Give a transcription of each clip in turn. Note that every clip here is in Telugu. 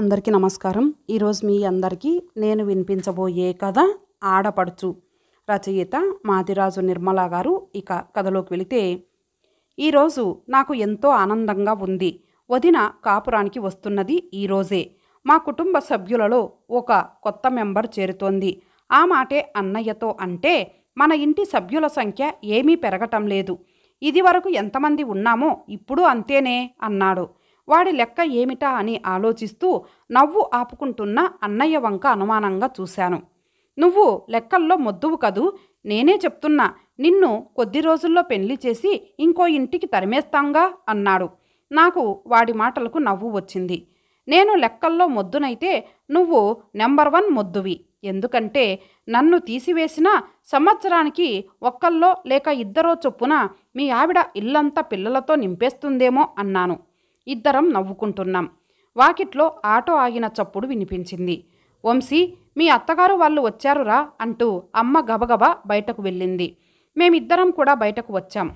అందరికీ నమస్కారం ఈరోజు మీ అందరికీ నేను వినిపించబోయే కథ ఆడపడుచు రచయిత మాదిరాజు నిర్మల గారు ఇక కథలోకి వెళితే ఈరోజు నాకు ఎంతో ఆనందంగా ఉంది వదిన కాపురానికి వస్తున్నది ఈరోజే మా కుటుంబ సభ్యులలో ఒక కొత్త మెంబర్ చేరుతోంది ఆ మాటే అన్నయ్యతో అంటే మన ఇంటి సభ్యుల సంఖ్య ఏమీ పెరగటం లేదు ఇదివరకు ఎంతమంది ఉన్నామో ఇప్పుడు అంతేనే అన్నాడు వాడి లెక్క ఏమిటా అని ఆలోచిస్తూ నవ్వు ఆపుకుంటున్న అన్నయ్య వంక అనుమానంగా చూశాను నువ్వు లెక్కల్లో మొద్దువు కదూ నేనే చెప్తున్నా నిన్ను కొద్ది రోజుల్లో పెళ్లి చేసి ఇంకో ఇంటికి తరిమేస్తాంగా అన్నాడు నాకు వాడి మాటలకు నవ్వు వచ్చింది నేను లెక్కల్లో మొద్దునైతే నువ్వు నెంబర్ వన్ మొద్దువి ఎందుకంటే నన్ను తీసివేసిన సంవత్సరానికి ఒక్కల్లో లేక ఇద్దరో చొప్పున మీ ఆవిడ ఇల్లంతా పిల్లలతో నింపేస్తుందేమో అన్నాను ఇద్దరం నవ్వుకుంటున్నాం వాకిట్లో ఆటో ఆగిన చప్పుడు వినిపించింది వంశీ మీ అత్తగారు వాళ్ళు వచ్చారురా అంటూ అమ్మ గబగబా బయటకు వెళ్ళింది మేమిద్దరం కూడా బయటకు వచ్చాం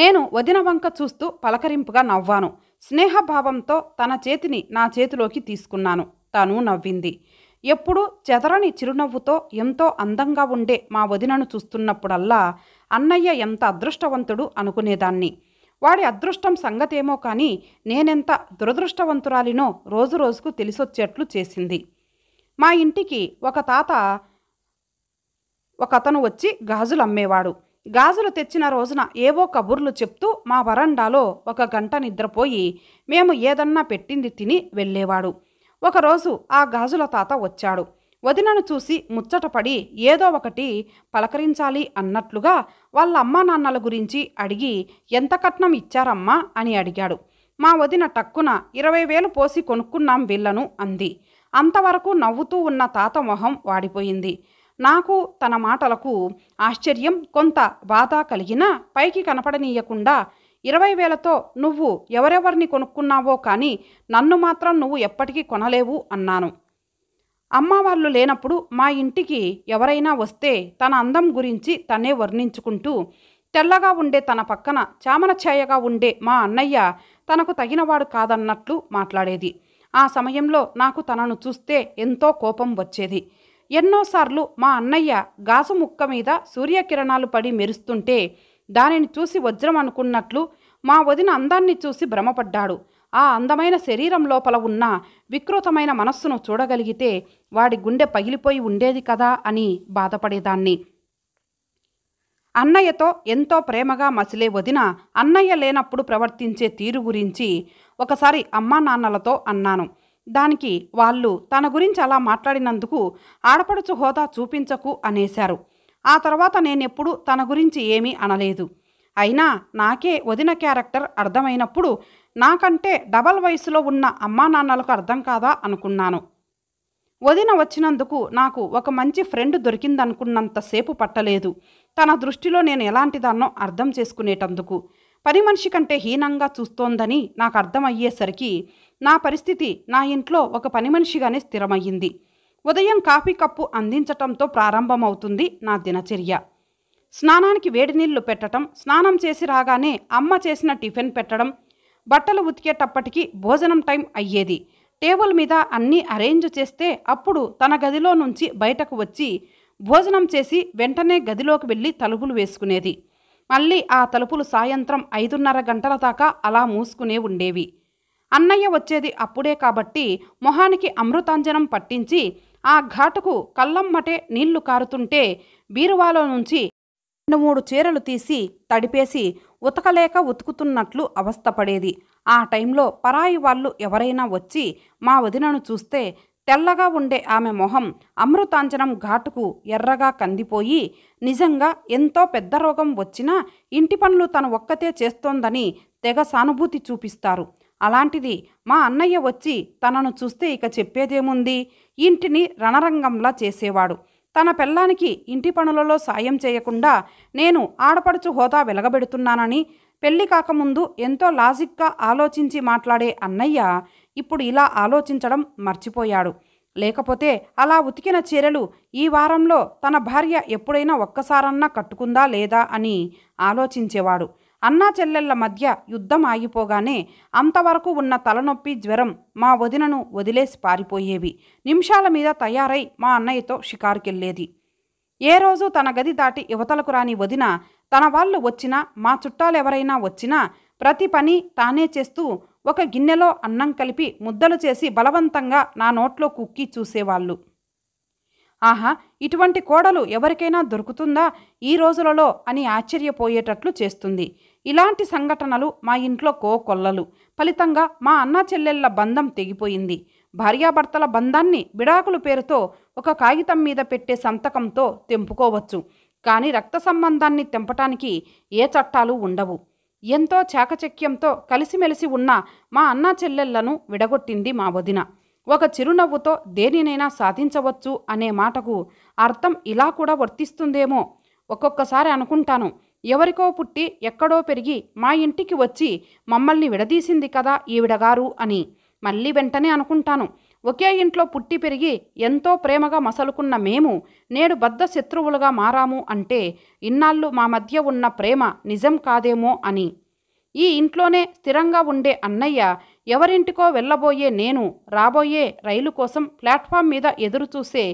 నేను వదిన వంక చూస్తూ పలకరింపుగా నవ్వాను స్నేహభావంతో తన చేతిని నా చేతిలోకి తీసుకున్నాను తను నవ్వింది ఎప్పుడూ చెదరని చిరునవ్వుతో ఎంతో అందంగా ఉండే మా వదినను చూస్తున్నప్పుడల్లా అన్నయ్య ఎంత అదృష్టవంతుడు అనుకునేదాన్ని వాడి అదృష్టం సంగతేమో కానీ నేనెంత దురదృష్టవంతురాలినో రోజు రోజుకు తెలిసొచ్చేట్లు చేసింది మా ఇంటికి ఒక తాత ఒక అతను వచ్చి గాజులు అమ్మేవాడు గాజులు తెచ్చిన రోజున ఏవో కబుర్లు చెప్తూ మా వరండాలో ఒక గంట నిద్రపోయి మేము ఏదన్నా పెట్టింది తిని వెళ్ళేవాడు ఒకరోజు ఆ గాజుల తాత వచ్చాడు వదినను చూసి ముచ్చటపడి ఏదో ఒకటి పలకరించాలి అన్నట్లుగా వాళ్ళ అమ్మా నాన్నల గురించి అడిగి ఎంత కట్నం ఇచ్చారమ్మా అని అడిగాడు మా వదిన టక్కున ఇరవై వేలు పోసి కొనుక్కున్నాం వీళ్ళను అంది అంతవరకు నవ్వుతూ ఉన్న తాత మొహం వాడిపోయింది నాకు తన మాటలకు ఆశ్చర్యం కొంత బాధ కలిగినా పైకి కనపడనీయకుండా ఇరవై వేలతో నువ్వు ఎవరెవరిని కొనుక్కున్నావో కానీ నన్ను మాత్రం నువ్వు ఎప్పటికీ కొనలేవు అన్నాను అమ్మ లేనప్పుడు మా ఇంటికి ఎవరైనా వస్తే తన అందం గురించి తనే వర్ణించుకుంటూ తెల్లగా ఉండే తన పక్కన చామల ఛాయగా ఉండే మా అన్నయ్య తనకు తగినవాడు కాదన్నట్లు మాట్లాడేది ఆ సమయంలో నాకు తనను చూస్తే ఎంతో కోపం వచ్చేది ఎన్నోసార్లు మా అన్నయ్య గాసు ముక్క మీద సూర్యకిరణాలు పడి మెరుస్తుంటే దానిని చూసి వజ్రం అనుకున్నట్లు మా వదిన అందాన్ని చూసి భ్రమపడ్డాడు ఆ అందమైన శరీరం లోపల ఉన్న వికృతమైన మనస్సును చూడగలిగితే వాడి గుండె పగిలిపోయి ఉండేది కదా అని బాధపడేదాన్ని అన్నయ్యతో ఎంతో ప్రేమగా మసిలే వదిన అన్నయ్య లేనప్పుడు ప్రవర్తించే తీరు గురించి ఒకసారి అమ్మా నాన్నలతో అన్నాను దానికి వాళ్ళు తన గురించి అలా మాట్లాడినందుకు ఆడపడుచు హోదా చూపించకు అనేశారు ఆ తర్వాత నేనెప్పుడు తన గురించి ఏమీ అనలేదు అయినా నాకే వదిన క్యారెక్టర్ అర్థమైనప్పుడు నాకంటే డబల్ వయసులో ఉన్న అమ్మా నాన్నలకు అర్థం కాదా అనుకున్నాను వదిన వచ్చినందుకు నాకు ఒక మంచి ఫ్రెండ్ దొరికిందనుకున్నంతసేపు పట్టలేదు తన దృష్టిలో నేను ఎలాంటిదాన్నో అర్థం చేసుకునేటందుకు పని మనిషి కంటే హీనంగా చూస్తోందని నాకు అర్థమయ్యేసరికి నా పరిస్థితి నా ఇంట్లో ఒక పని మనిషిగానే స్థిరమయ్యింది ఉదయం కాఫీ కప్పు అందించటంతో ప్రారంభమవుతుంది నా దినచర్య స్నానానికి వేడి నీళ్లు పెట్టడం స్నానం చేసి రాగానే అమ్మ చేసిన టిఫిన్ పెట్టడం బట్టలు ఉతికేటప్పటికి భోజనం టైం అయ్యేది టేబుల్ మీద అన్నీ అరేంజ్ చేస్తే అప్పుడు తన గదిలో నుంచి బయటకు వచ్చి భోజనం చేసి వెంటనే గదిలోకి వెళ్ళి తలుపులు వేసుకునేది మళ్ళీ ఆ తలుపులు సాయంత్రం ఐదున్నర గంటల దాకా అలా మూసుకునే ఉండేవి అన్నయ్య వచ్చేది అప్పుడే కాబట్టి మొహానికి అమృతాంజనం పట్టించి ఆ ఘాటుకు కళ్ళమ్మటే నీళ్లు కారుతుంటే బీరువాలో నుంచి రెండు మూడు చీరలు తీసి తడిపేసి ఉతకలేక ఉతుకుతున్నట్లు అవస్థపడేది ఆ టైంలో పరాయి వాళ్ళు ఎవరైనా వచ్చి మా వదినను చూస్తే తెల్లగా ఉండే ఆమె మొహం అమృతాంజనం ఘాటుకు ఎర్రగా కందిపోయి నిజంగా ఎంతో పెద్ద రోగం వచ్చినా ఇంటి పనులు తను ఒక్కతే చేస్తోందని తెగ సానుభూతి చూపిస్తారు అలాంటిది మా అన్నయ్య వచ్చి తనను చూస్తే ఇక చెప్పేదేముంది ఇంటిని రణరంగంలా చేసేవాడు తన పెళ్ళానికి ఇంటి పనులలో సాయం చేయకుండా నేను ఆడపడుచు హోదా వెలగబెడుతున్నానని పెళ్లి కాకముందు ఎంతో లాజిక్గా ఆలోచించి మాట్లాడే అన్నయ్య ఇప్పుడు ఇలా ఆలోచించడం మర్చిపోయాడు లేకపోతే అలా ఉతికిన చీరలు ఈ వారంలో తన భార్య ఎప్పుడైనా ఒక్కసారన్నా కట్టుకుందా లేదా అని ఆలోచించేవాడు అన్నా చెల్లెళ్ల మధ్య యుద్ధం ఆగిపోగానే అంతవరకు ఉన్న తలనొప్పి జ్వరం మా వదినను వదిలేసి పారిపోయేవి నిమిషాల మీద తయారై మా అన్నయ్యతో షికారుకెళ్ళేది ఏ రోజు తన గది దాటి యువతలకు రాని వదిన తన వాళ్ళు వచ్చినా మా చుట్టాలెవరైనా వచ్చినా ప్రతి పని తానే చేస్తూ ఒక గిన్నెలో అన్నం కలిపి ముద్దలు చేసి బలవంతంగా నా నోట్లో కుక్కి చూసేవాళ్ళు ఆహా ఇటువంటి కోడలు ఎవరికైనా దొరుకుతుందా ఈ రోజులలో అని ఆశ్చర్యపోయేటట్లు చేస్తుంది ఇలాంటి సంఘటనలు మా ఇంట్లో కోకొల్లలు ఫలితంగా మా అన్న చెల్లెళ్ల బంధం తెగిపోయింది భార్యాభర్తల బంధాన్ని విడాకుల పేరుతో ఒక కాగితం మీద పెట్టే సంతకంతో తెంపుకోవచ్చు కానీ రక్త సంబంధాన్ని తెంపటానికి ఏ చట్టాలు ఉండవు ఎంతో చాకచక్యంతో కలిసిమెలిసి ఉన్న మా అన్న చెల్లెళ్లను విడగొట్టింది మా వదిన ఒక చిరునవ్వుతో దేనినైనా సాధించవచ్చు అనే మాటకు అర్థం ఇలా కూడా వర్తిస్తుందేమో ఒక్కొక్కసారి అనుకుంటాను ఎవరికో పుట్టి ఎక్కడో పెరిగి మా ఇంటికి వచ్చి మమ్మల్ని విడదీసింది కదా ఈవిడగారు అని మళ్ళీ వెంటనే అనుకుంటాను ఒకే ఇంట్లో పుట్టి పెరిగి ఎంతో ప్రేమగా మసలుకున్న మేము నేడు బద్ధ శత్రువులుగా మారాము అంటే ఇన్నాళ్ళు మా మధ్య ఉన్న ప్రేమ నిజం కాదేమో అని ఈ ఇంట్లోనే స్థిరంగా ఉండే అన్నయ్య ఎవరింటికో వెళ్ళబోయే నేను రాబోయే రైలు కోసం ప్లాట్ఫామ్ మీద ఎదురుచూసే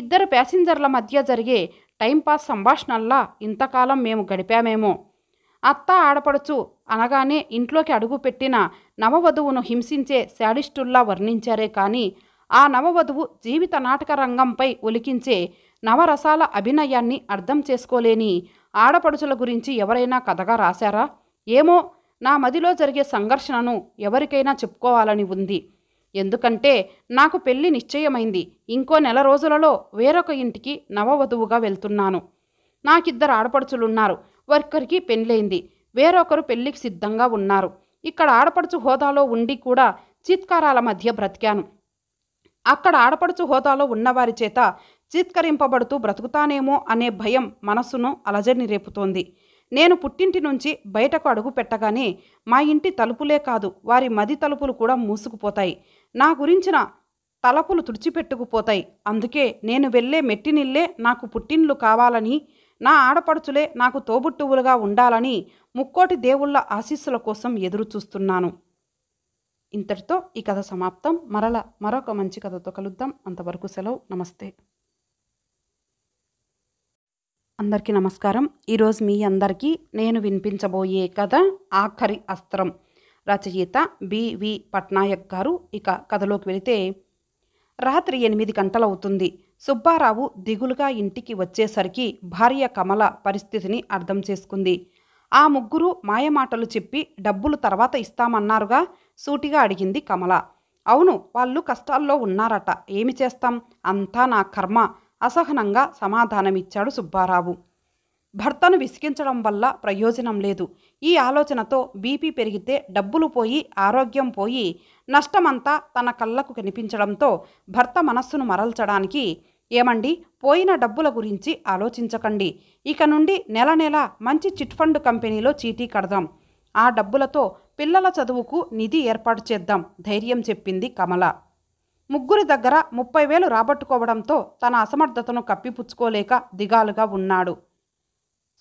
ఇద్దరు ప్యాసింజర్ల మధ్య జరిగే టైంపాస్ సంభాషణల్లా ఇంతకాలం మేము గడిపామేమో అత్త ఆడపడుచు అనగానే ఇంట్లోకి అడుగుపెట్టిన నవవధువును హింసించే శాడిస్టుల్లా వర్ణించారే కానీ ఆ నవవధువు జీవిత నాటక రంగంపై ఒలికించే నవరసాల అభినయాన్ని అర్థం చేసుకోలేని ఆడపడుచుల గురించి ఎవరైనా కథగా రాశారా ఏమో నా మదిలో జరిగే సంఘర్షణను ఎవరికైనా చెప్పుకోవాలని ఉంది ఎందుకంటే నాకు పెళ్లి నిశ్చయమైంది ఇంకో నెల రోజులలో వేరొక ఇంటికి నవవధువుగా వెళ్తున్నాను నాకిద్దరు ఆడపడుచులున్నారు ఒకరికి పెళ్ళైంది వేరొకరు పెళ్లికి సిద్ధంగా ఉన్నారు ఇక్కడ ఆడపడుచు హోదాలో ఉండి కూడా చిత్కారాల మధ్య బ్రతికాను అక్కడ ఆడపడుచు హోదాలో ఉన్నవారి చేత చిత్కరింపబడుతూ బ్రతుకుతానేమో అనే భయం మనస్సును అలజడిని రేపుతోంది నేను పుట్టింటి నుంచి బయటకు అడుగు పెట్టగానే మా ఇంటి తలుపులే కాదు వారి మది తలుపులు కూడా మూసుకుపోతాయి నా గురించిన తలపులు తుడిచిపెట్టుకుపోతాయి అందుకే నేను వెళ్ళే మెట్టినిల్లే నాకు పుట్టిండ్లు కావాలని నా ఆడపడుచులే నాకు తోబుట్టువులుగా ఉండాలని ముక్కోటి దేవుళ్ళ ఆశీస్సుల కోసం ఎదురు చూస్తున్నాను ఇంతటితో ఈ కథ సమాప్తం మరల మరొక మంచి కథతో కలుద్దాం అంతవరకు సెలవు నమస్తే అందరికీ నమస్కారం ఈరోజు మీ అందరికీ నేను వినిపించబోయే కథ ఆఖరి అస్త్రం రచయిత బివి పట్నాయక్ గారు ఇక కథలోకి వెళితే రాత్రి ఎనిమిది గంటలవుతుంది సుబ్బారావు దిగులుగా ఇంటికి వచ్చేసరికి భార్య కమల పరిస్థితిని అర్థం చేసుకుంది ఆ ముగ్గురు మాయమాటలు చెప్పి డబ్బులు తర్వాత ఇస్తామన్నారుగా సూటిగా అడిగింది కమల అవును వాళ్ళు కష్టాల్లో ఉన్నారట ఏమి చేస్తాం అంతా నా కర్మ అసహనంగా సమాధానమిచ్చాడు సుబ్బారావు భర్తను విసిగించడం వల్ల ప్రయోజనం లేదు ఈ ఆలోచనతో బీపీ పెరిగితే డబ్బులు పోయి ఆరోగ్యం పోయి నష్టమంతా తన కళ్ళకు కనిపించడంతో భర్త మనస్సును మరల్చడానికి ఏమండి పోయిన డబ్బుల గురించి ఆలోచించకండి ఇక నుండి నెల నెల మంచి చిట్ ఫండ్ కంపెనీలో చీటీ కడదాం ఆ డబ్బులతో పిల్లల చదువుకు నిధి ఏర్పాటు చేద్దాం ధైర్యం చెప్పింది కమల ముగ్గురి దగ్గర ముప్పై వేలు రాబట్టుకోవడంతో తన అసమర్థతను కప్పిపుచ్చుకోలేక దిగాలుగా ఉన్నాడు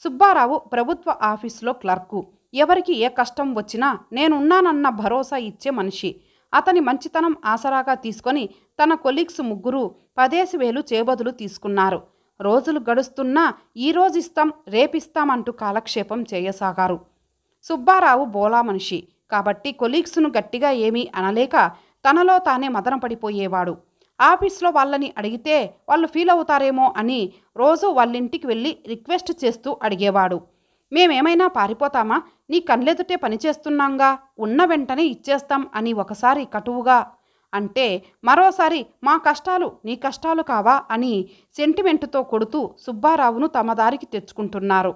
సుబ్బారావు ప్రభుత్వ ఆఫీసులో క్లర్కు ఎవరికి ఏ కష్టం వచ్చినా నేనున్నానన్న భరోసా ఇచ్చే మనిషి అతని మంచితనం ఆసరాగా తీసుకొని తన కొలీగ్స్ ముగ్గురు పదేసి వేలు చేబదులు తీసుకున్నారు రోజులు గడుస్తున్నా ఈరోజిస్తాం ఇస్తాం రేపిస్తామంటూ కాలక్షేపం చేయసాగారు సుబ్బారావు బోలా మనిషి కాబట్టి కొలీగ్స్ను గట్టిగా ఏమీ అనలేక తనలో తానే మదన పడిపోయేవాడు ఆఫీస్లో వాళ్ళని అడిగితే వాళ్ళు ఫీల్ అవుతారేమో అని రోజు వాళ్ళింటికి వెళ్ళి రిక్వెస్ట్ చేస్తూ అడిగేవాడు మేమేమైనా పారిపోతామా నీ కళ్ళెదుటే పనిచేస్తున్నాంగా ఉన్న వెంటనే ఇచ్చేస్తాం అని ఒకసారి కటువుగా అంటే మరోసారి మా కష్టాలు నీ కష్టాలు కావా అని సెంటిమెంటుతో కొడుతూ సుబ్బారావును తమ దారికి తెచ్చుకుంటున్నారు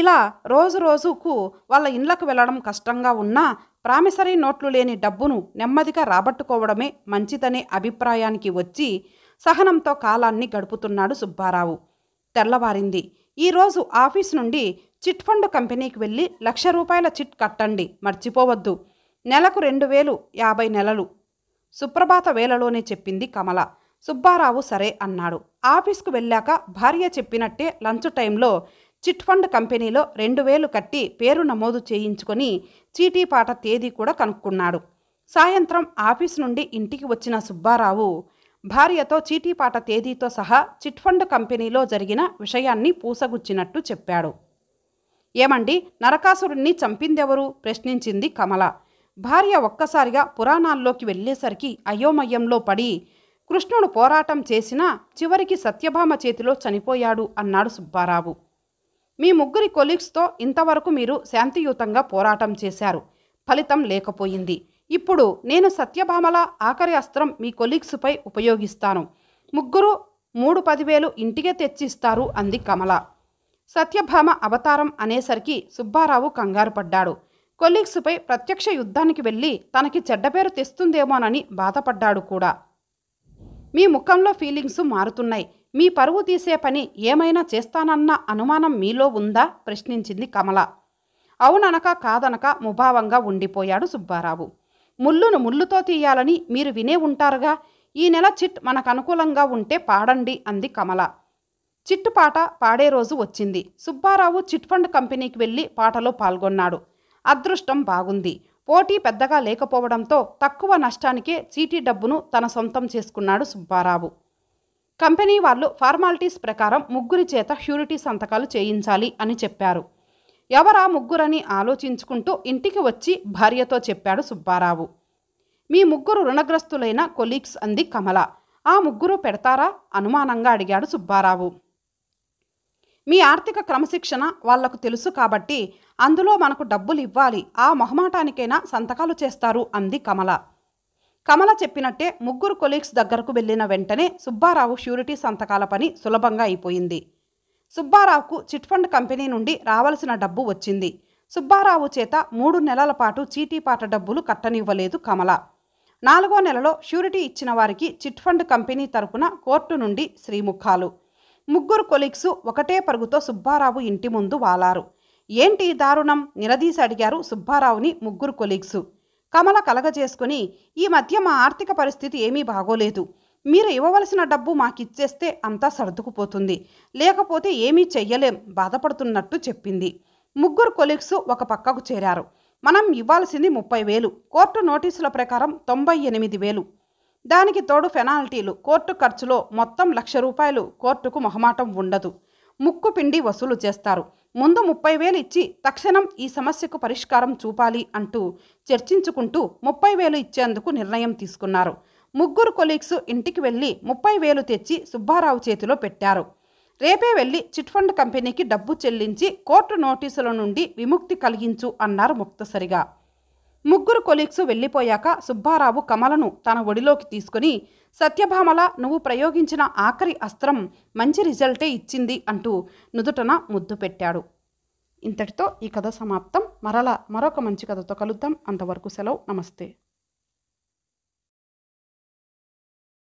ఇలా రోజు రోజుకు వాళ్ళ ఇండ్లకు వెళ్ళడం కష్టంగా ఉన్నా ప్రామిసరీ నోట్లు లేని డబ్బును నెమ్మదిగా రాబట్టుకోవడమే మంచిదనే అభిప్రాయానికి వచ్చి సహనంతో కాలాన్ని గడుపుతున్నాడు సుబ్బారావు తెల్లవారింది ఈరోజు ఆఫీస్ నుండి చిట్ ఫండ్ కంపెనీకి వెళ్ళి లక్ష రూపాయల చిట్ కట్టండి మర్చిపోవద్దు నెలకు రెండు వేలు యాభై నెలలు సుప్రభాత వేలలోనే చెప్పింది కమల సుబ్బారావు సరే అన్నాడు ఆఫీస్కు వెళ్ళాక భార్య చెప్పినట్టే లంచ్ టైంలో చిట్ ఫండ్ కంపెనీలో రెండు వేలు కట్టి పేరు నమోదు చేయించుకొని చీటీపాట తేదీ కూడా కనుక్కున్నాడు సాయంత్రం ఆఫీస్ నుండి ఇంటికి వచ్చిన సుబ్బారావు భార్యతో చీటీపాట తేదీతో సహా చిట్ ఫండ్ కంపెనీలో జరిగిన విషయాన్ని పూసగుచ్చినట్టు చెప్పాడు ఏమండి నరకాసురుణ్ణి చంపిందెవరు ప్రశ్నించింది కమల భార్య ఒక్కసారిగా పురాణాల్లోకి వెళ్ళేసరికి అయోమయంలో పడి కృష్ణుడు పోరాటం చేసినా చివరికి సత్యభామ చేతిలో చనిపోయాడు అన్నాడు సుబ్బారావు మీ ముగ్గురి కొలీగ్స్తో ఇంతవరకు మీరు శాంతియుతంగా పోరాటం చేశారు ఫలితం లేకపోయింది ఇప్పుడు నేను సత్యభామల ఆఖరి అస్త్రం మీ కొలీగ్స్పై ఉపయోగిస్తాను ముగ్గురు మూడు పదివేలు ఇంటికే తెచ్చిస్తారు అంది కమల సత్యభామ అవతారం అనేసరికి సుబ్బారావు కంగారు పడ్డాడు కొలీగ్స్పై ప్రత్యక్ష యుద్ధానికి వెళ్ళి తనకి చెడ్డపేరు తెస్తుందేమోనని బాధపడ్డాడు కూడా మీ ముఖంలో ఫీలింగ్స్ మారుతున్నాయి మీ పరువు తీసే పని ఏమైనా చేస్తానన్న అనుమానం మీలో ఉందా ప్రశ్నించింది కమల అవుననక కాదనక ముభావంగా ఉండిపోయాడు సుబ్బారావు ముల్లును ముల్లుతో తీయాలని మీరు వినే ఉంటారుగా ఈ నెల చిట్ మనకు అనుకూలంగా ఉంటే పాడండి అంది కమల చిట్టు పాట పాడే రోజు వచ్చింది సుబ్బారావు చిట్ ఫండ్ కంపెనీకి వెళ్ళి పాటలో పాల్గొన్నాడు అదృష్టం బాగుంది పోటీ పెద్దగా లేకపోవడంతో తక్కువ నష్టానికే చీటీ డబ్బును తన సొంతం చేసుకున్నాడు సుబ్బారావు కంపెనీ వాళ్ళు ఫార్మాలిటీస్ ప్రకారం ముగ్గురి చేత హ్యూరిటీ సంతకాలు చేయించాలి అని చెప్పారు ఎవరా ముగ్గురని ఆలోచించుకుంటూ ఇంటికి వచ్చి భార్యతో చెప్పాడు సుబ్బారావు మీ ముగ్గురు రుణగ్రస్తులైన కొలీగ్స్ అంది కమల ఆ ముగ్గురు పెడతారా అనుమానంగా అడిగాడు సుబ్బారావు మీ ఆర్థిక క్రమశిక్షణ వాళ్లకు తెలుసు కాబట్టి అందులో మనకు డబ్బులు ఇవ్వాలి ఆ మొహమాటానికైనా సంతకాలు చేస్తారు అంది కమల కమల చెప్పినట్టే ముగ్గురు కొలీగ్స్ దగ్గరకు వెళ్ళిన వెంటనే సుబ్బారావు ష్యూరిటీ సంతకాల పని సులభంగా అయిపోయింది సుబ్బారావుకు చిట్ ఫండ్ కంపెనీ నుండి రావలసిన డబ్బు వచ్చింది సుబ్బారావు చేత మూడు నెలల పాటు చీటీపాట డబ్బులు కట్టనివ్వలేదు కమల నాలుగో నెలలో ష్యూరిటీ ఇచ్చిన వారికి చిట్ ఫండ్ కంపెనీ తరపున కోర్టు నుండి శ్రీముఖాలు ముగ్గురు కొలీగ్సు ఒకటే పరుగుతో సుబ్బారావు ఇంటి ముందు వాలారు ఏంటి దారుణం నిలదీసి అడిగారు సుబ్బారావుని ముగ్గురు కొలీగ్సు కమల కలగజేసుకుని ఈ మధ్య మా ఆర్థిక పరిస్థితి ఏమీ బాగోలేదు మీరు ఇవ్వవలసిన డబ్బు మాకిచ్చేస్తే అంతా సర్దుకుపోతుంది లేకపోతే ఏమీ చెయ్యలేం బాధపడుతున్నట్టు చెప్పింది ముగ్గురు కొలీగ్స్ ఒక పక్కకు చేరారు మనం ఇవ్వాల్సింది ముప్పై వేలు కోర్టు నోటీసుల ప్రకారం తొంభై ఎనిమిది వేలు దానికి తోడు ఫెనాల్టీలు కోర్టు ఖర్చులో మొత్తం లక్ష రూపాయలు కోర్టుకు మొహమాటం ఉండదు ముక్కు పిండి వసూలు చేస్తారు ముందు ముప్పై వేలు ఇచ్చి తక్షణం ఈ సమస్యకు పరిష్కారం చూపాలి అంటూ చర్చించుకుంటూ ముప్పై వేలు ఇచ్చేందుకు నిర్ణయం తీసుకున్నారు ముగ్గురు కొలీగ్స్ ఇంటికి వెళ్ళి ముప్పై వేలు తెచ్చి సుబ్బారావు చేతిలో పెట్టారు రేపే వెళ్ళి చిట్ ఫండ్ కంపెనీకి డబ్బు చెల్లించి కోర్టు నోటీసుల నుండి విముక్తి కలిగించు అన్నారు ముక్తసరిగా ముగ్గురు కొలీగ్స్ వెళ్ళిపోయాక సుబ్బారావు కమలను తన ఒడిలోకి తీసుకుని సత్యభామల నువ్వు ప్రయోగించిన ఆఖరి అస్త్రం మంచి రిజల్టే ఇచ్చింది అంటూ నుదుటన ముద్దు పెట్టాడు ఇంతటితో ఈ కథ సమాప్తం మరలా మరొక మంచి కథతో కలుద్దాం అంతవరకు సెలవు నమస్తే